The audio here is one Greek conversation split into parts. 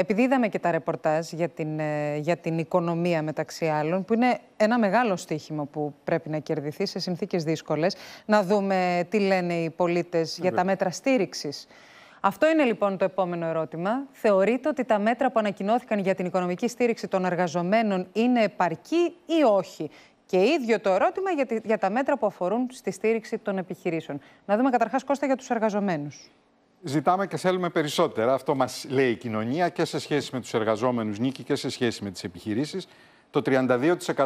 Επειδή είδαμε και τα ρεπορτάζ για την, ε, για την οικονομία μεταξύ άλλων, που είναι ένα μεγάλο στοίχημα που πρέπει να κερδιθεί σε συνθήκες δύσκολες, να δούμε τι λένε οι πολίτες για τα μέτρα στήριξης. Αυτό είναι λοιπόν το επόμενο ερώτημα. Θεωρείτε ότι τα μέτρα που ανακοινώθηκαν για την οικονομική στήριξη των εργαζομένων είναι επαρκή ή όχι. Και ίδιο το ερώτημα για, τα μέτρα που αφορούν στη στήριξη των επιχειρήσεων. Να δούμε καταρχάς Κώστα για τους εργαζομένους. Ζητάμε και θέλουμε περισσότερα. Αυτό μας λέει η κοινωνία και σε σχέση με τους εργαζόμενους, Νίκη, και σε σχέση με τις επιχειρήσεις. Το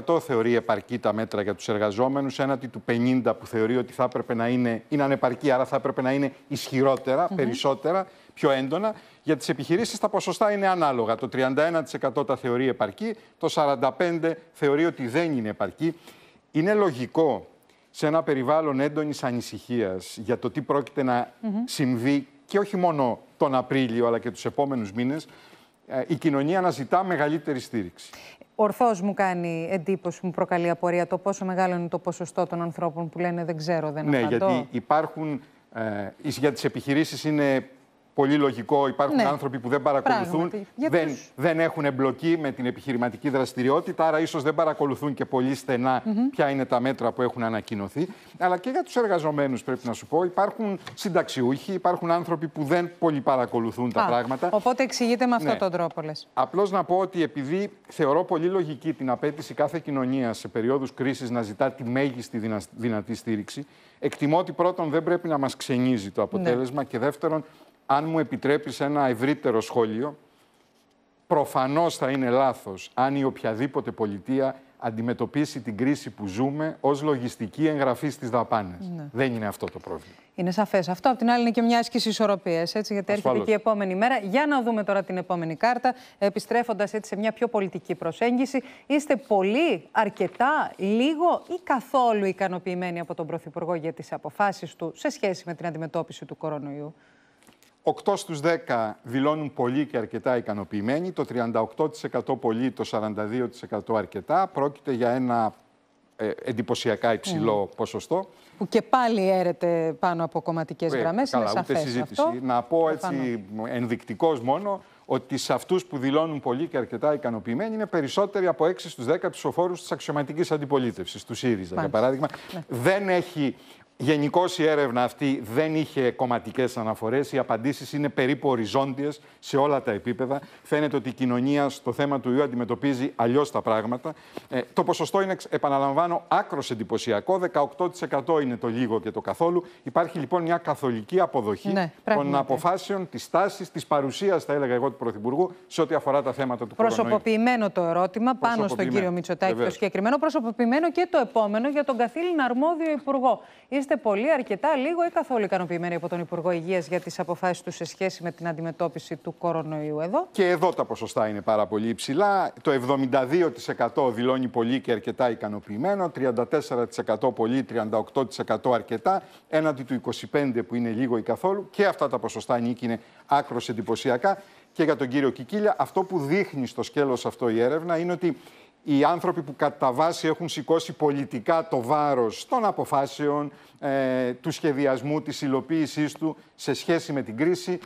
32% θεωρεί επαρκή τα μέτρα για τους εργαζόμενους, έναντι του 50% που θεωρεί ότι θα έπρεπε να είναι, είναι ανεπαρκή, άρα θα έπρεπε να είναι ισχυρότερα, περισσότερα, πιο έντονα. Για τις επιχειρήσεις τα ποσοστά είναι ανάλογα. Το 31% τα θεωρεί επαρκή, το 45% θεωρεί ότι δεν είναι επαρκή. Είναι λογικό σε ένα περιβάλλον έντονης ανησυχίας για το τι πρόκειται να mm -hmm. συμβεί και όχι μόνο τον Απρίλιο, αλλά και τους επόμενους μήνες, ε, η κοινωνία αναζητά μεγαλύτερη στήριξη. Ορθώς μου κάνει εντύπωση, μου προκαλεί απορία το πόσο μεγάλο είναι το ποσοστό των ανθρώπων που λένε Δεν ξέρω, δεν ναι, απαντώ. Ναι, γιατί υπάρχουν. Ε, για τις επιχειρήσεις είναι πολύ λογικό. Υπάρχουν ναι. άνθρωποι που δεν παρακολουθούν, δεν, δεν έχουν εμπλοκή με την επιχειρηματική δραστηριότητα, άρα ίσως δεν παρακολουθούν και πολύ στενά mm ποια είναι τα μέτρα που έχουν ανακοινωθεί. Αλλά και για τους εργαζομένους πρέπει να σου πω, υπάρχουν συνταξιούχοι, υπάρχουν άνθρωποι που δεν πολύ παρακολουθούν τα πράγματα. Οπότε εξηγείται με αυτόν ναι. τον τρόπο, λες. Απλώς να πω ότι επειδή θεωρώ πολύ λογική την απέτηση κάθε κοινωνία σε περίοδους κρίσης να ζητά τη μέγιστη δυνατή στήριξη, εκτιμώ ότι πρώτον δεν πρέπει να μας ξενίζει το ναι. αποτέλεσμα και δεύτερον αν μου επιτρέπεις ένα ευρύτερο σχόλιο, προφανώς θα είναι λάθος αν η οποιαδήποτε πολιτεία αντιμετωπίσει την κρίση που ζούμε ως λογιστική εγγραφή στις δαπάνες. Ναι. Δεν είναι αυτό το πρόβλημα. Είναι σαφές αυτό. Απ' την άλλη είναι και μια άσκηση ισορροπίας, έτσι, γιατί Ασφάλως. έρχεται και η επόμενη μέρα. Για να δούμε τώρα την επόμενη κάρτα, επιστρέφοντας έτσι σε μια πιο πολιτική προσέγγιση. Είστε πολύ, αρκετά, λίγο ή καθόλου ικανοποιημένοι από τον Πρωθυπουργό για τις αποφάσεις του σε σχέση με την αντιμετώπιση του κορονοϊού. 8 στους 10 δηλώνουν πολύ και αρκετά ικανοποιημένοι, το 38% πολύ, το 42% αρκετά. Πρόκειται για ένα ε, εντυπωσιακά υψηλό ποσοστό. Που και πάλι έρεται πάνω από κομματικές ε, γραμμές. Καλά, είναι ούτε συζήτηση. Αυτό. Να πω έτσι ενδεικτικός μόνο ότι σε αυτούς που δηλώνουν πολύ και αρκετά ικανοποιημένοι είναι περισσότεροι από 6 στου 10 ψηφοφόρου της αξιωματικής αντιπολίτευσης, του ΣΥΡΙΖΑ για παράδειγμα. Ναι. Δεν έχει Γενικώς η έρευνα αυτή δεν είχε κομματικές αναφορές. Οι απαντήσεις είναι περίπου οριζόντιες σε όλα τα επίπεδα. Φαίνεται ότι η κοινωνία στο θέμα του ιού αντιμετωπίζει αλλιώς τα πράγματα. Ε, το ποσοστό είναι, επαναλαμβάνω, άκρος εντυπωσιακό. 18% είναι το λίγο και το καθόλου. Υπάρχει λοιπόν μια καθολική αποδοχή ναι, των αποφάσεων, της τάσης, της παρουσίας, θα έλεγα εγώ, του Πρωθυπουργού σε ό,τι αφορά τα θέματα του Προσωποποιημένο το ερώτημα πάνω στον κύριο Μητσοτάκη το συγκεκριμένο. Προσωποποιημένο και το επόμενο για τον καθήλυνα αρμόδιο υπουργό. Είστε είστε πολύ, αρκετά, λίγο ή καθόλου ικανοποιημένοι από τον Υπουργό Υγείας για τις αποφάσεις τους σε σχέση με την αντιμετώπιση του κορονοϊού εδώ. Και εδώ τα ποσοστά είναι πάρα πολύ υψηλά. Το 72% δηλώνει πολύ και αρκετά ικανοποιημένο, 34% πολύ, 38% αρκετά, έναντι του 25% που είναι λίγο ή καθόλου. Και αυτά τα ποσοστά νίκηνε άκρος εντυπωσιακά. Και για τον κύριο Κικίλια, αυτό που δείχνει στο σκέλος αυτό η έρευνα είναι ότι οι άνθρωποι που κατά βάση έχουν σηκώσει πολιτικά το βάρος των αποφάσεων, ε, του σχεδιασμού, της υλοποίησής του σε σχέση με την κρίση,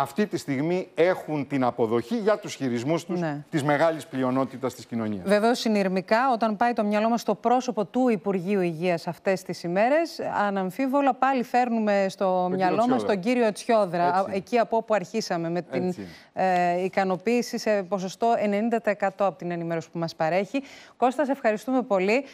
αυτή τη στιγμή έχουν την αποδοχή για τους χειρισμούς τους ναι. της μεγάλης πλειονότητας της κοινωνίας. Βεβαίως συνειρμικά όταν πάει το μυαλό μας στο πρόσωπο του Υπουργείου Υγείας αυτές τις ημέρες αναμφίβολα πάλι φέρνουμε στο μυαλό μας τον κύριο Τσιόδρα εκεί από όπου αρχίσαμε με την ε, ικανοποίηση σε ποσοστό 90% από την ενημέρωση που μας παρέχει. Κώστας, σε ευχαριστούμε πολύ.